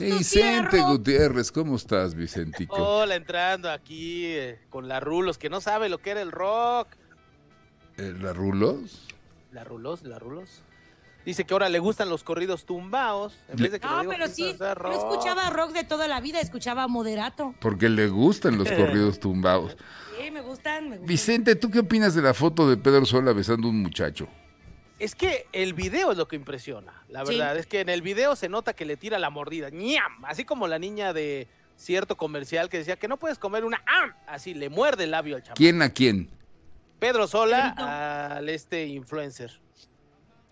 Vicente Gutiérrez, ¿cómo estás, Vicentico? Hola, entrando aquí eh, con la Rulos, que no sabe lo que era el rock. Eh, ¿La Rulos? La Rulos, la Rulos. Dice que ahora le gustan los corridos tumbaos. En vez de que no, pero sí, escuchaba rock de toda la vida, escuchaba moderato. Porque le gustan los corridos tumbaos. Sí, me gustan, me Vicente, ¿tú qué opinas de la foto de Pedro Sola besando a un muchacho? Es que el video es lo que impresiona, la verdad. Es que en el video se nota que le tira la mordida. ¡Niam! Así como la niña de cierto comercial que decía que no puedes comer una ¡Am! Así le muerde el labio al chaval. ¿Quién a quién? Pedro Sola al este influencer.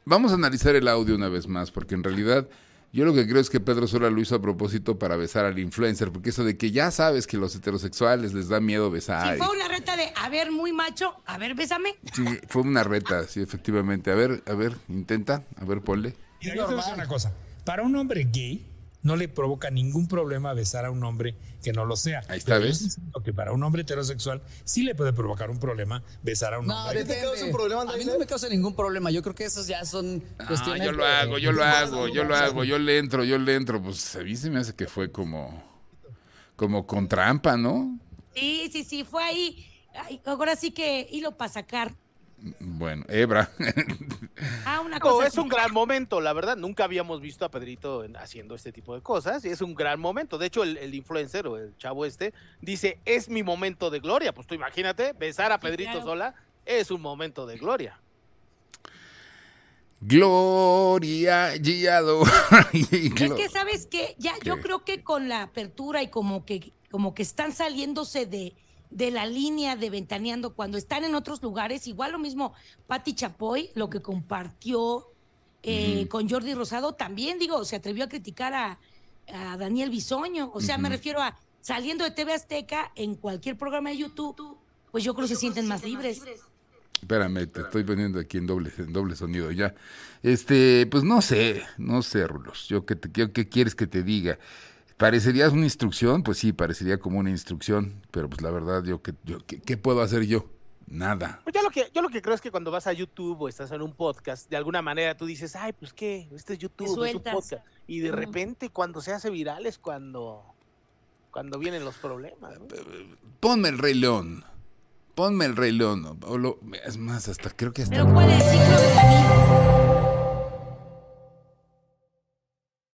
Vamos a analizar el audio una vez más, porque en realidad yo lo que creo es que Pedro Sola lo hizo a propósito para besar al influencer, porque eso de que ya sabes que los heterosexuales les da miedo besar. Sí, fue una reta de, a ver, muy macho, a ver, bésame. Sí, fue una reta, sí, efectivamente. A ver, a ver, intenta, a ver, ponle. Y yo te voy una cosa. Para un hombre gay, no le provoca ningún problema besar a un hombre que no lo sea. Ahí está, ¿ves? que para un hombre heterosexual sí le puede provocar un problema besar a un hombre. No, a mí no me causa ningún problema. Yo creo que esas ya son ah, cuestiones. Yo lo hago, yo lo hago, yo lo hago, yo le entro, yo le entro. Pues a mí se me hace que fue como, como con trampa, ¿no? Sí, sí, sí, fue ahí. ahora sí que hilo para sacar. Bueno, Ebra. ah, es un gran momento, la verdad. Nunca habíamos visto a Pedrito haciendo este tipo de cosas. Y es un gran momento. De hecho, el, influencer o el chavo este dice: Es mi momento de gloria. Pues tú imagínate, besar a Pedrito sola es un momento de gloria. Gloria Giado. es que sabes que ya yo creo que con la apertura y como que, como que están saliéndose de, de la línea de Ventaneando cuando están en otros lugares. Igual lo mismo Patti Chapoy, lo que compartió eh, con Jordi Rosado, también digo, se atrevió a criticar a, Daniel Bisoño. O sea, me refiero a saliendo de TV Azteca en cualquier programa de YouTube, pues yo creo que se sienten más libres. Espérame, te estoy poniendo aquí en doble, en doble sonido ya. Este, pues no sé, no sé, Rulos. Yo que te, qué quieres que te diga. ¿Parecería una instrucción? Pues sí, parecería como una instrucción, pero pues la verdad, yo, ¿qué, puedo hacer yo? Nada. Pues yo lo, que, yo lo que creo es que cuando vas a YouTube o estás en un podcast, de alguna manera tú dices, ay, pues qué, este es YouTube, es un podcast. Y de repente cuando se hace viral es cuando, cuando vienen los problemas. Ponme el Rey León. Ponme el Rey León. es más, hasta creo que hasta...